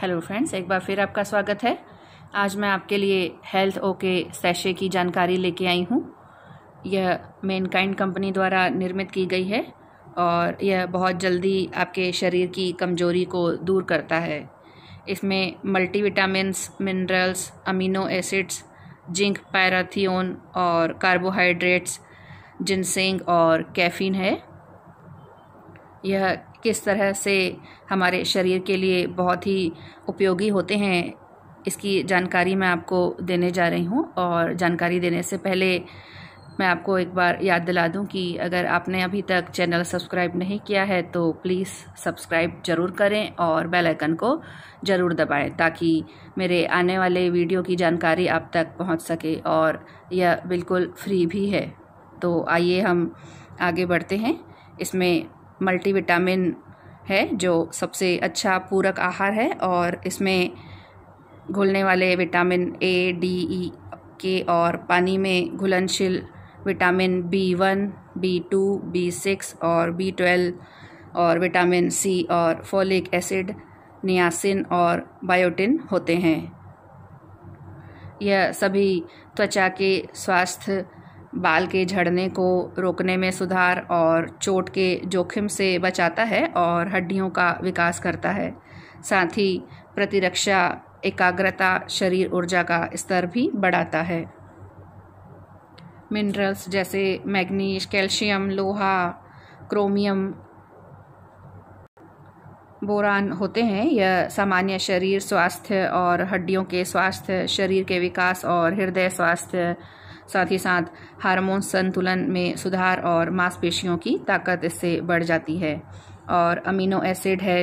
hello friends एक बार फिर आपका स्वागत है आज मैं आपके लिए हेल्थ ओके सैशे की जानकारी लेके आई हूँ यह मेन काइंड कंपनी द्वारा निर्मित की गई है और यह बहुत जल्दी आपके शरीर की कमजोरी को दूर करता है इसमें multivitamins minerals amino acids zinc parathion और कार्बोहाइड्रेट्स जिनसेंग और कैफीन है यह किस तरह से हमारे शरीर के लिए बहुत ही उपयोगी होते हैं इसकी जानकारी मैं आपको देने जा रही हूँ और जानकारी देने से पहले मैं आपको एक बार याद दिला दूं कि अगर आपने अभी तक चैनल सब्सक्राइब नहीं किया है तो प्लीज़ सब्सक्राइब ज़रूर करें और बेल आइकन को ज़रूर दबाएं ताकि मेरे आने वाले वीडियो की जानकारी आप तक पहुंच सके और यह बिल्कुल फ्री भी है तो आइए हम आगे बढ़ते हैं इसमें मल्टीविटामिन है जो सबसे अच्छा पूरक आहार है और इसमें घुलने वाले विटामिन ए डी ई के और पानी में घुलनशील vitamin B one B two B six और बी ट्वेल्व और विटामिन सी और फोलिक एसिड नियासिन और बायोटिन होते हैं यह सभी त्वचा के स्वास्थ्य बाल के झड़ने को रोकने में सुधार और चोट के जोखिम से बचाता है और हड्डियों का विकास करता है साथ ही प्रतिरक्षा एकाग्रता शरीर ऊर्जा का स्तर भी बढ़ाता है मिनरल्स जैसे मैग्नीश कैल्शियम लोहा क्रोमियम बोरान होते हैं यह सामान्य शरीर स्वास्थ्य और हड्डियों के स्वास्थ्य शरीर के विकास और हृदय स्वास्थ्य साथ ही साथ हार्मोन संतुलन में सुधार और मांसपेशियों की ताकत इससे बढ़ जाती है और अमीनो एसिड है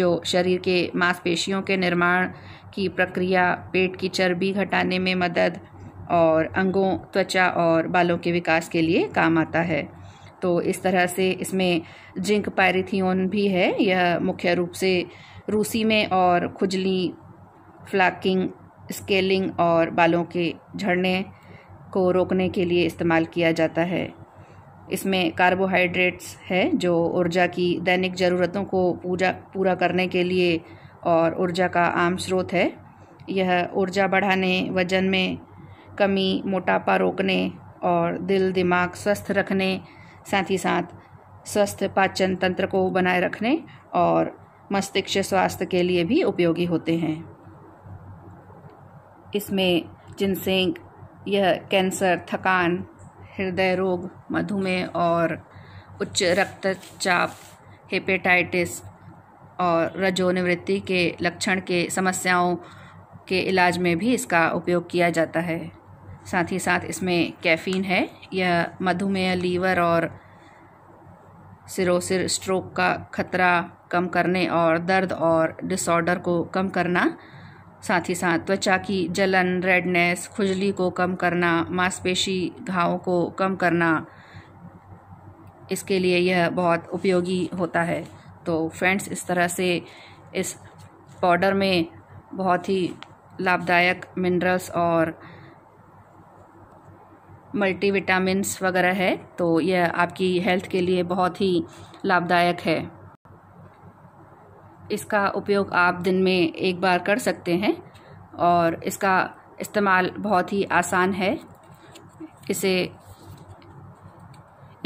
जो शरीर के मांसपेशियों के निर्माण की प्रक्रिया पेट की चर्बी घटाने में मदद और अंगों त्वचा और बालों के विकास के लिए काम आता है तो इस तरह से इसमें जिंक पायरिथियोन भी है यह मुख्य रूप से रूसी में और खुजली फ्लैकिंग स्केलिंग और बालों के झड़ने को रोकने के लिए इस्तेमाल किया जाता है इसमें कार्बोहाइड्रेट्स है जो ऊर्जा की दैनिक ज़रूरतों को पूजा पूरा करने के लिए और ऊर्जा का आम स्रोत है यह ऊर्जा बढ़ाने वजन में कमी मोटापा रोकने और दिल दिमाग स्वस्थ रखने साथ ही साथ स्वस्थ पाचन तंत्र को बनाए रखने और मस्तिष्क स्वास्थ्य के लिए भी उपयोगी होते हैं इसमें जिनसेंग यह कैंसर थकान हृदय रोग मधुमेह और उच्च रक्तचाप हेपेटाइटिस और रजोनिवृत्ति के लक्षण के समस्याओं के इलाज में भी इसका उपयोग किया जाता है साथ ही साथ इसमें कैफीन है यह मधुमेह लीवर और सिरोसिर स्ट्रोक का खतरा कम करने और दर्द और डिसऑर्डर को कम करना साथ ही साथ त्वचा की जलन रेडनेस खुजली को कम करना मांसपेशी घावों को कम करना इसके लिए यह बहुत उपयोगी होता है तो फ्रेंड्स इस तरह से इस पाउडर में बहुत ही लाभदायक मिनरल्स और मल्टीविटामिन्स वगैरह है तो यह आपकी हेल्थ के लिए बहुत ही लाभदायक है इसका उपयोग आप दिन में एक बार कर सकते हैं और इसका इस्तेमाल बहुत ही आसान है इसे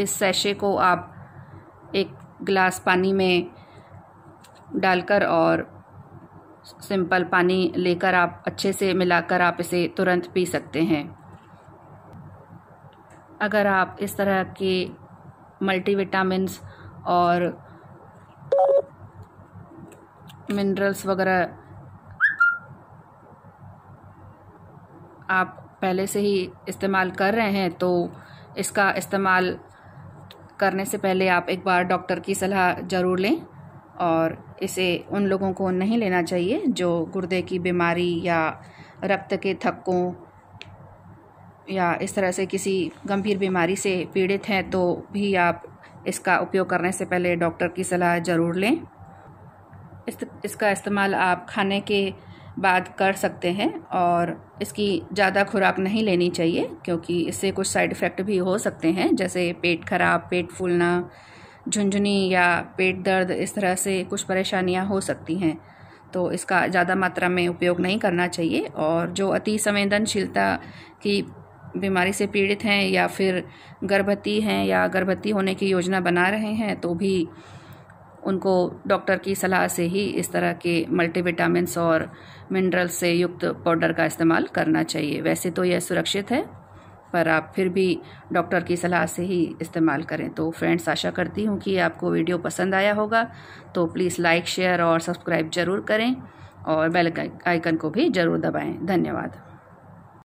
इस सैशे को आप एक गिलास पानी में डालकर और सिंपल पानी लेकर आप अच्छे से मिलाकर आप इसे तुरंत पी सकते हैं अगर आप इस तरह के मल्टीविटामस और मिनरल्स वगैरह आप पहले से ही इस्तेमाल कर रहे हैं तो इसका इस्तेमाल करने से पहले आप एक बार डॉक्टर की सलाह ज़रूर लें और इसे उन लोगों को नहीं लेना चाहिए जो गुर्दे की बीमारी या रक्त के थक्कों या इस तरह से किसी गंभीर बीमारी से पीड़ित हैं तो भी आप इसका उपयोग करने से पहले डॉक्टर की सलाह ज़रूर लें इस, इसका इस्तेमाल आप खाने के बाद कर सकते हैं और इसकी ज़्यादा खुराक नहीं लेनी चाहिए क्योंकि इससे कुछ साइड इफ़ेक्ट भी हो सकते हैं जैसे पेट खराब पेट फूलना झुंझुनी या पेट दर्द इस तरह से कुछ परेशानियां हो सकती हैं तो इसका ज़्यादा मात्रा में उपयोग नहीं करना चाहिए और जो अति संवेदनशीलता की बीमारी से पीड़ित हैं या फिर गर्भवती हैं या गर्भवती होने की योजना बना रहे हैं तो भी उनको डॉक्टर की सलाह से ही इस तरह के मल्टीविटामस और मिनरल से युक्त पाउडर का इस्तेमाल करना चाहिए वैसे तो यह सुरक्षित है पर आप फिर भी डॉक्टर की सलाह से ही इस्तेमाल करें तो फ्रेंड्स आशा करती हूँ कि आपको वीडियो पसंद आया होगा तो प्लीज़ लाइक शेयर और सब्सक्राइब ज़रूर करें और बेल आइकन को भी ज़रूर दबाएं धन्यवाद